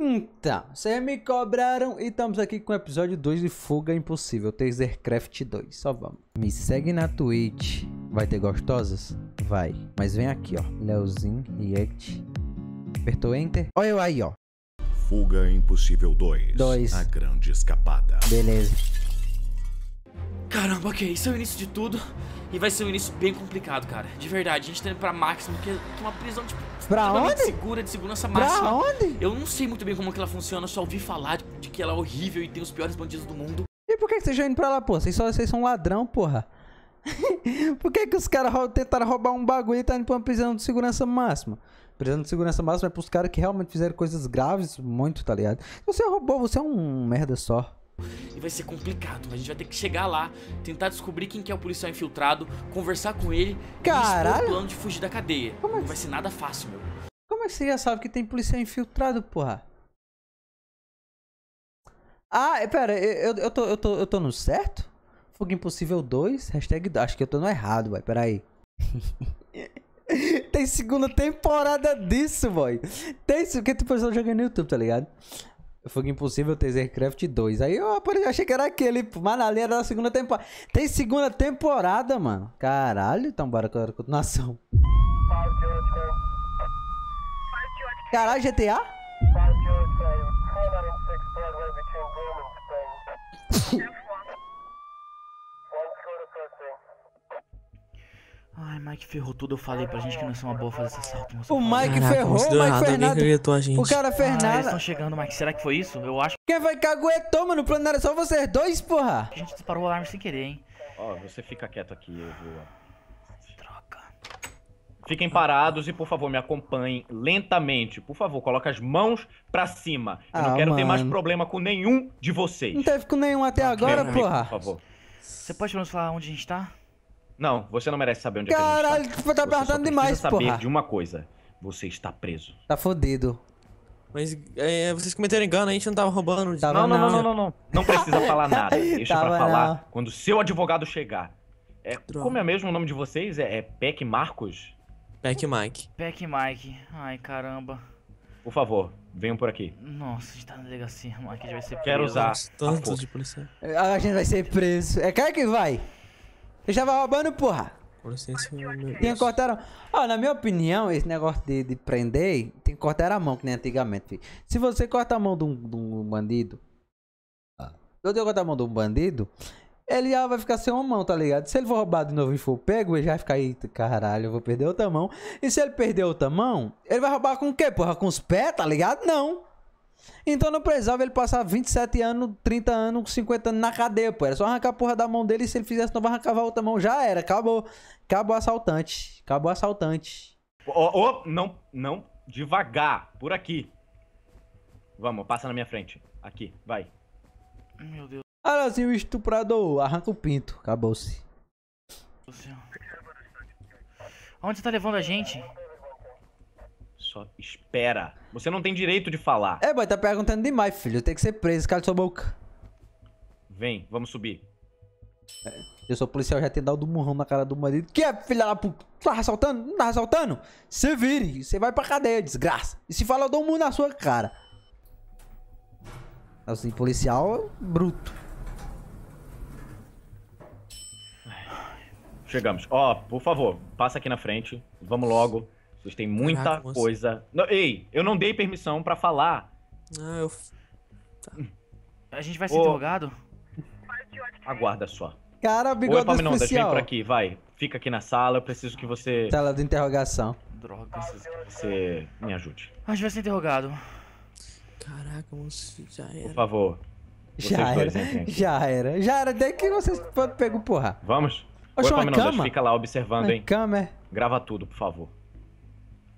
Então, vocês me cobraram e estamos aqui com o episódio 2 de Fuga Impossível, Tasercraft 2. Só vamos. Me segue na Twitch. Vai ter gostosas? Vai. Mas vem aqui, ó. Leozinho, React. Apertou Enter. Olha eu aí, ó. Fuga Impossível 2. 2. A Grande Escapada. Beleza. Caramba, ok. Isso é o início de tudo. E vai ser um início bem complicado, cara. De verdade, a gente tá indo pra máximo, que é uma prisão, tipo, pra onde? segura, de segurança máxima. Pra onde? Eu não sei muito bem como que ela funciona, só ouvi falar de que ela é horrível e tem os piores bandidos do mundo. E por que, vocês já indo pra lá, pô? Vocês, só, vocês são ladrão, porra. por que, que os caras tentaram roubar um bagulho e tá indo pra uma prisão de segurança máxima? Prisão de segurança máxima é pros caras que realmente fizeram coisas graves muito, tá ligado? Você roubou, você é um merda só. E vai ser complicado, a gente vai ter que chegar lá, tentar descobrir quem que é o policial infiltrado, conversar com ele Caralho. e expor o plano de fugir da cadeia. Como é Não é que... vai ser nada fácil, meu. Como é que você já sabe que tem policial infiltrado, porra? Ah, é, pera, eu, eu, tô, eu, tô, eu tô no certo? Fogo Impossível 2, hashtag... Acho que eu tô no errado, vai, peraí. Tem segunda temporada disso, boy. Tem isso, que tu tipo, pessoal joga no YouTube, tá ligado? Fogo Impossível Tasercraft 2. Aí eu achei que era aquele, mas ali era da segunda temporada. Tem segunda temporada, mano. Caralho, então bora com a continuação. Caralho, GTA? Caralho, GTA? Ai, Mike ferrou tudo. Eu falei pra gente que não é uma boa fazer esse assalto. O Mike Caraca, ferrou, o Mike fez nada. Acreditou a gente. O cara fez ah, Eles estão chegando, Mike. Será que foi isso? Eu acho. Quem vai caguetou, mano? O plano era só vocês dois, porra. A gente disparou o alarme sem querer, hein? Ó, oh, você fica quieto aqui, eu vou. Troca. Fiquem parados e, por favor, me acompanhem lentamente. Por favor, coloque as mãos pra cima. Eu ah, não quero mano. ter mais problema com nenhum de vocês. Não teve com nenhum até agora, porra. por favor. Você pode nos falar onde a gente tá? Não, você não merece saber onde Caralho, é que a gente tá. Caralho, tá perguntando demais, saber porra. de uma coisa. Você está preso. Tá fodido. Mas é, é vocês cometeram engano, a gente não tava roubando. Tava não, não, não, não, não, não. Não precisa falar nada. Deixa tava pra falar quando quando seu advogado chegar. É, como é mesmo o nome de vocês? É, é Peck Marcos? Peck Mike. Peck Mike. Ai, caramba. Por favor, venham por aqui. Nossa, a gente tá na delegacia, Mike. A gente vai ser preso. Quero usar. Tantos de polícia. A gente vai ser preso. É cara é que vai. Eu estava roubando, porra. Com licença, meu Tem que cortar a... Ó, na minha opinião, esse negócio de, de prender, tem que cortar a mão, que nem antigamente. Filho. Se você corta a mão de um, de um bandido, se eu cortar a mão de um bandido, ele já vai ficar sem uma mão, tá ligado? Se ele for roubado de novo e for pego, ele já vai ficar aí, caralho, eu vou perder outra mão. E se ele perder outra mão, ele vai roubar com o quê, porra? Com os pés, tá ligado? Não. Então não precisava ele passar 27 anos, 30 anos, 50 anos na cadeia, pô. Era só arrancar a porra da mão dele e se ele fizesse não vai arrancar a outra mão. Já era, acabou. Acabou assaltante. Acabou assaltante. Ô, oh, oh, não, não, devagar, por aqui. Vamos, passa na minha frente. Aqui, vai. Meu Deus. Ah, assim, o estuprador arranca o pinto. Acabou-se. Onde você tá levando a gente? Só espera. Você não tem direito de falar. É, boy, tá perguntando demais, filho. Tem que ser preso, cala sua boca. Vem, vamos subir. É, eu sou policial, já tem dado um murrão na cara do marido. Que é, filha da puta? Tá assaltando? Não tá assaltando? Você vire, você vai pra cadeia, desgraça. E se fala, eu dou um murro na sua cara. Assim, policial bruto. Chegamos. Ó, oh, por favor, passa aqui na frente. Vamos logo. Vocês têm muita Caraca, coisa. Não, ei, eu não dei permissão para falar. Ah, eu. Tá. A gente vai ser Ô. interrogado? Aguarda só. Cara, bigode Oi, Palminondas, especial. vem por aqui, vai. Fica aqui na sala, eu preciso que você... Sala de interrogação. Droga, preciso que você me ajude. A gente vai ser interrogado. Caraca, moço, já era. Por favor. Já era, já era. Já era, até que vocês pegam porra. Vamos? Oxe, Oi, Palminondas, cama? fica lá observando, uma hein. Câmera. É? Grava tudo, por favor.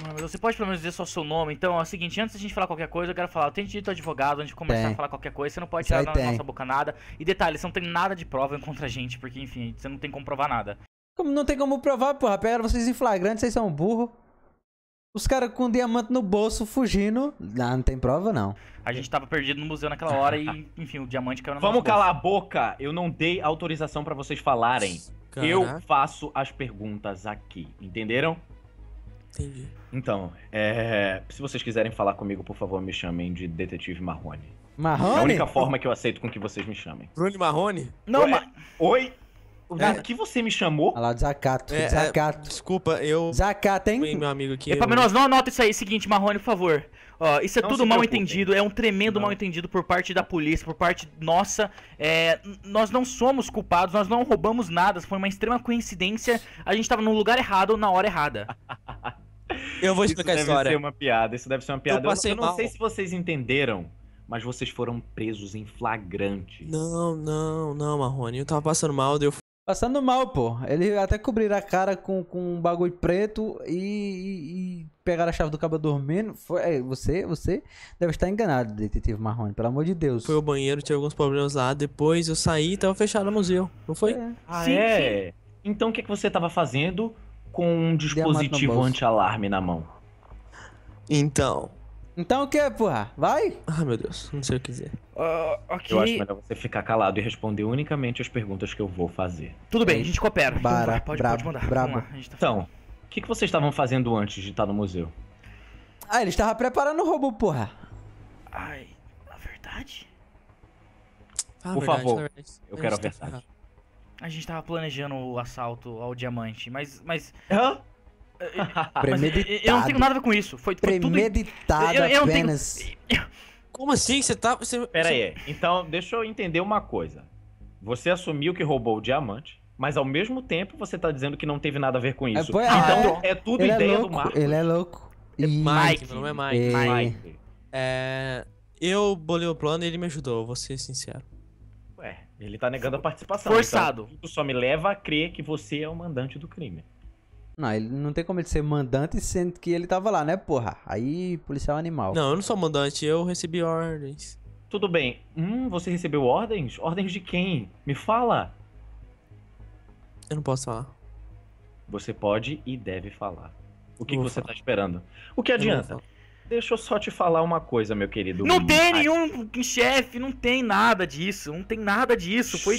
Mas você pode pelo menos dizer só seu nome, então é o seguinte, antes da gente falar qualquer coisa, eu quero falar, eu tenho direito advogado, antes de começar tem. a falar qualquer coisa, você não pode tirar da nossa boca nada. E detalhe, você não tem nada de prova contra a gente, porque enfim, você não tem como provar nada. Como não tem como provar, porra, pegaram vocês em flagrante, vocês são burro. Os caras com um diamante no bolso fugindo. Não, ah, não tem prova, não. A gente tava perdido no museu naquela hora e, enfim, o diamante caiu na Vamos calar a boca! Eu não dei autorização para vocês falarem. Caraca. Eu faço as perguntas aqui, entenderam? Entendi. Então, é, se vocês quiserem falar comigo, por favor, me chamem de Detetive Marrone. Marrone? É a única forma que eu aceito com que vocês me chamem. Bruno Marrone? Não, Oi? Oi? Cara, é, que você me chamou? Ah lá, desacato, é, desacato. É, desculpa, eu. Desacato, hein? Bem, meu amigo aqui. Epa, eu... nós não anota isso aí. Seguinte, Marrone, por favor. Ó, isso é não tudo mal entendido, é um tremendo não. mal entendido por parte da polícia, por parte nossa. É, nós não somos culpados, nós não roubamos nada, foi uma extrema coincidência. A gente tava no lugar errado, na hora errada. Eu vou explicar isso a história. Isso deve ser uma piada, isso deve ser uma piada. Eu, passei eu, eu não sei se vocês entenderam, mas vocês foram presos em flagrante. Não, não, não, Marrone. Eu tava passando mal, eu Passando mal, pô. Ele até cobrir a cara com, com um bagulho preto e, e, e pegar a chave do cabo dormindo. Foi, é, você, você deve estar enganado, detetive Marrone, pelo amor de Deus. Foi ao banheiro, tive alguns problemas lá. Depois eu saí e tava fechado no museu. Não foi? É. Ah, sim, é? Sim. Então o que, que você tava fazendo? com um dispositivo anti-alarme na mão. Então. Então o que, porra? Vai? Ah, meu Deus, não sei o que dizer. Uh, okay. Eu acho melhor você ficar calado e responder unicamente as perguntas que eu vou fazer. Tudo bem, a gente coopera. Então Bara, então, vai, pode, brabo, pode mandar. Brabo. Lá, tá então, o que, que vocês estavam fazendo antes de estar no museu? Ah, ele estava preparando o robô, porra. Ai, na verdade? Ah, Por verdade, favor, verdade. eu, eu quero a verdade. A gente tava planejando o assalto ao diamante, mas. mas... Hã? Premeditado. Mas eu não tenho nada a ver com isso. Foi, foi Premeditado tudo... eu, eu apenas. Tenho... Como assim? Você tá. Você... Pera aí. Então, deixa eu entender uma coisa. Você assumiu que roubou o diamante, mas ao mesmo tempo você tá dizendo que não teve nada a ver com é, isso. É, então, é, é tudo é ideia é louco, do Marco. Ele é louco. É Mike, meu nome é Mike. Mike. É, eu bolei o plano e ele me ajudou, vou ser sincero. Ele tá negando a participação. Então forçado. Então, isso só me leva a crer que você é o mandante do crime. Não, ele não tem como ele ser mandante sendo que ele tava lá, né, porra? Aí, policial animal. Não, eu não sou mandante, eu recebi ordens. Tudo bem. Hum, você recebeu ordens? Ordens de quem? Me fala. Eu não posso falar. Você pode e deve falar. O que, que você falar. tá esperando? O que adianta? Deixa eu só te falar uma coisa, meu querido. Não tem nenhum chefe, não tem nada disso, não tem nada disso. Foi.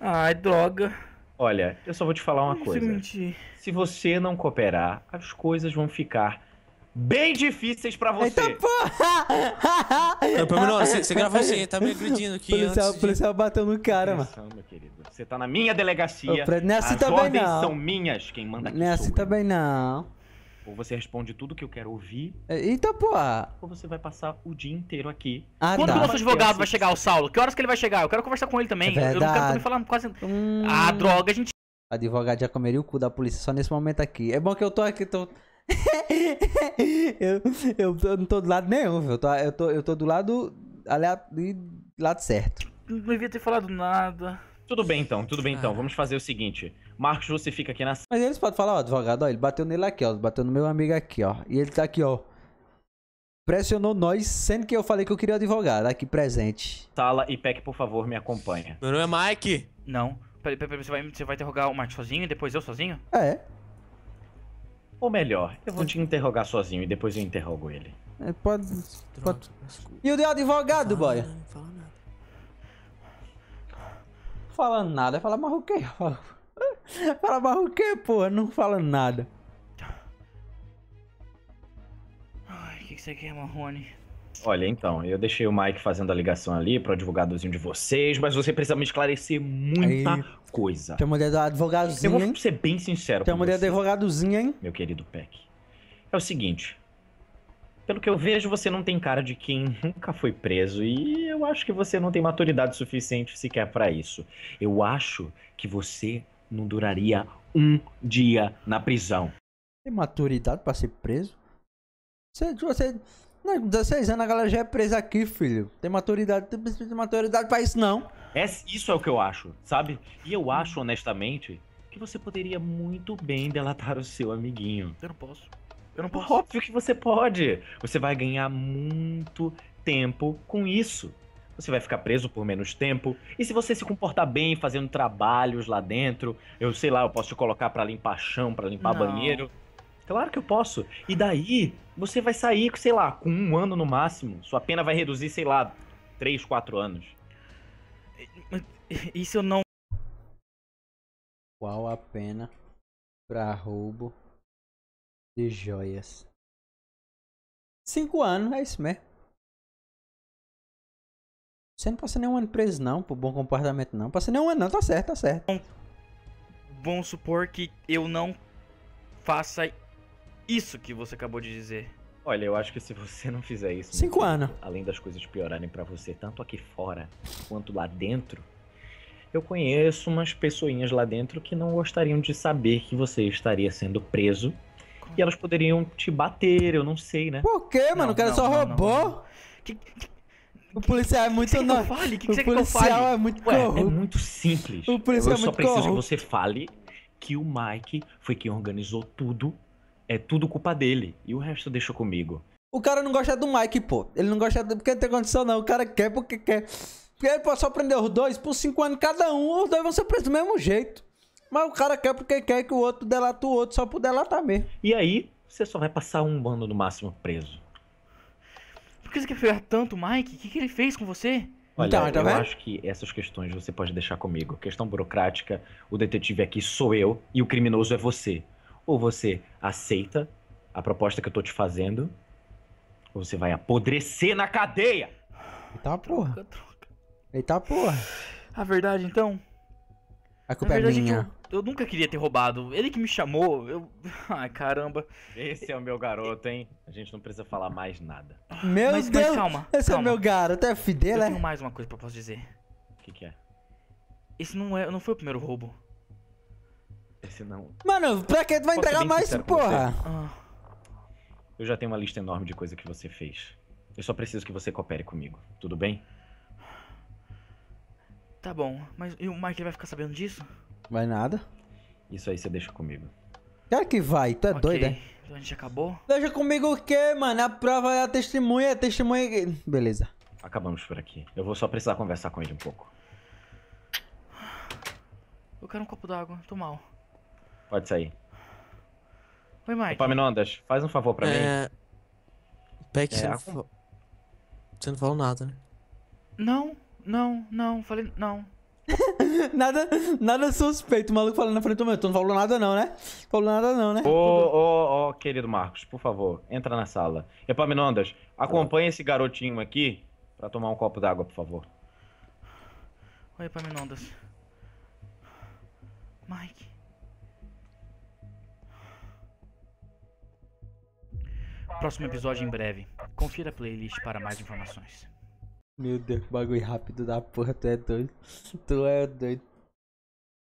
Ai, droga. Olha, eu só vou te falar uma não coisa. Se, se você não cooperar, as coisas vão ficar bem difíceis pra você. Eita porra! você, você gravou assim, tá me agredindo aqui. O policial, de... policial bateu no cara, Atenção, mano. meu querido. Você tá na minha delegacia. Pre... Nessa as também ordens não. são minhas, quem manda aqui Nessa também não. Ou você responde tudo que eu quero ouvir. É, Eita então, porra! Ah, ou você vai passar o dia inteiro aqui. Ah, Quando tá. o nosso advogado vai chegar, o Saulo? Que horas que ele vai chegar? Eu quero conversar com ele também. É eu não quero também falar quase. Hum... Ah, droga, a gente. Advogado já comeria o cu da polícia só nesse momento aqui. É bom que eu tô aqui, tô. eu, eu, eu, não tô do lado nenhum, viu? Eu tô, eu tô, eu tô do lado. aliado lado certo. Não devia ter falado nada. Tudo bem então, tudo bem então. Ah. Vamos fazer o seguinte. Marcos justifica aqui na. Né? Mas eles podem falar, ó, advogado, ó, ele bateu nele aqui, ó, bateu no meu amigo aqui, ó. E ele tá aqui, ó. Pressionou nós, sendo que eu falei que eu queria o advogado aqui presente. Sala e PEC, por favor, me acompanha. Meu nome é Mike. Não. Peraí, peraí, peraí, você vai, você vai interrogar o Mike sozinho e depois eu sozinho? É. Ou melhor, eu vou te interrogar sozinho e depois eu interrogo ele. É, pode. pode... E o de advogado, boy? Não fala nada. Falando nada, fala, mas o que? Fala barra o quê, porra? Não fala nada. Ai, o que, que você quer, Marrone? Olha, então, eu deixei o Mike fazendo a ligação ali pro advogadozinho de vocês, mas você precisa me esclarecer muita Aí, coisa. Tem uma ideia do advogadozinho, Eu vou ser bem sincero Tem uma ideia do advogadozinho, hein? Meu querido Peck. É o seguinte, pelo que eu vejo, você não tem cara de quem nunca foi preso e eu acho que você não tem maturidade suficiente sequer para isso. Eu acho que você não duraria um dia na prisão. Tem maturidade para ser preso? Você, você, tipo, não, 16 anos a galera já é presa aqui, filho. Tem maturidade, tem, tem maturidade para isso não. É, isso é o que eu acho, sabe? E eu acho honestamente que você poderia muito bem delatar o seu amiguinho. Eu não posso. Eu não posso. Óbvio que você pode. Você vai ganhar muito tempo com isso você vai ficar preso por menos tempo. E se você se comportar bem fazendo trabalhos lá dentro, eu sei lá, eu posso te colocar para limpar chão, para limpar Não. banheiro. Claro que eu posso. E daí, você vai sair, sei lá, com um ano no máximo. Sua pena vai reduzir, sei lá, três, quatro anos. Isso eu não. Qual a pena para roubo de joias? Cinco anos, é isso mesmo. Você não passa nem um ano preso, não, por bom comportamento, não. Passa nem um ano, não. Tá certo, tá certo. Bom, então, vamos supor que eu não faça isso que você acabou de dizer. Olha, eu acho que se você não fizer isso. Cinco anos. Além das coisas piorarem para você, tanto aqui fora quanto lá dentro, eu conheço umas pessoinhas lá dentro que não gostariam de saber que você estaria sendo preso. Como? E elas poderiam te bater, eu não sei, né? Por quê, mano? Não, o cara não, só não, roubou. Não, que, que o policial é muito que, que não. Fale? Que que o policial é muito Ué, é corrupto. É muito simples. O policial eu é muito só preciso corrupto. que você fale que o Mike foi quem organizou tudo. É tudo culpa dele. E o resto deixa comigo. O cara não gosta do Mike, pô. Ele não gosta do... porque não tem condição, não. O cara quer porque quer. Porque ele pode só prender os dois por cinco anos cada um. Os dois vão ser presos do mesmo jeito. Mas o cara quer porque quer que o outro delata o outro só por delatar mesmo. E aí, você só vai passar um ano no máximo preso que você quer ferrar tanto, Mike? O que, que ele fez com você? Olha, então, tá eu acho que essas questões você pode deixar comigo. Questão burocrática, o detetive aqui sou eu e o criminoso é você. Ou você aceita a proposta que eu tô te fazendo, ou você vai apodrecer na cadeia! Eita tá porra! Eita tá porra! A verdade, então, a culpa é verdade, é minha. Eu, eu, nunca queria ter roubado. Ele que me chamou, eu. Ai, caramba. Esse é o meu garoto, hein? A gente não precisa falar mais nada. Meu mas, Deus! Mas calma, esse calma. é o meu garoto, é fidel, é? Eu tenho mais uma coisa pra posso dizer. O que, que é? Esse não, é, não foi o primeiro roubo. Esse não. Mano, pra que tu vai entregar mais, porra? Ah. Eu já tenho uma lista enorme de coisa que você fez. Eu só preciso que você coopere comigo, tudo bem? Tá bom, mas e o Mike vai ficar sabendo disso? Vai nada. Isso aí você deixa comigo. Claro que vai, tu é okay. doido, é? Então a gente acabou? Deixa comigo o quê, mano? A prova é a testemunha, a é testemunha. Beleza. Acabamos por aqui. Eu vou só precisar conversar com ele um pouco. Eu quero um copo d'água, tô mal. Pode sair. Oi, Mike. Opa, faz um favor pra é... mim. Peck, é, você, não... você não falou nada, né? Não não, não, falei, não. nada, nada suspeito. O maluco falando na frente do meu. Tu não falou nada, não, né? Falou nada, não, né? Ô, ô, ô, querido Marcos, por favor, entra na sala. Epaminondas, acompanha esse garotinho aqui pra tomar um copo d'água, por favor. Oi, Epaminondas. Mike. Próximo episódio em breve. Confira a playlist para mais informações. Meu Deus, bagulho rápido da porra, tu é doido. Tu é doido.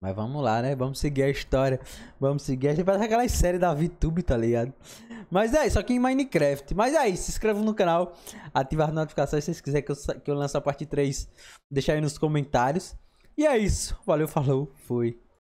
Mas vamos lá, né? Vamos seguir a história. Vamos seguir. A gente faz aquela séries da VTube, tá ligado? Mas é isso aqui em Minecraft. Mas é isso. Se inscreva no canal. Ative as notificações se vocês quiserem que eu, que eu lance a parte 3. Deixa aí nos comentários. E é isso. Valeu, falou. Fui.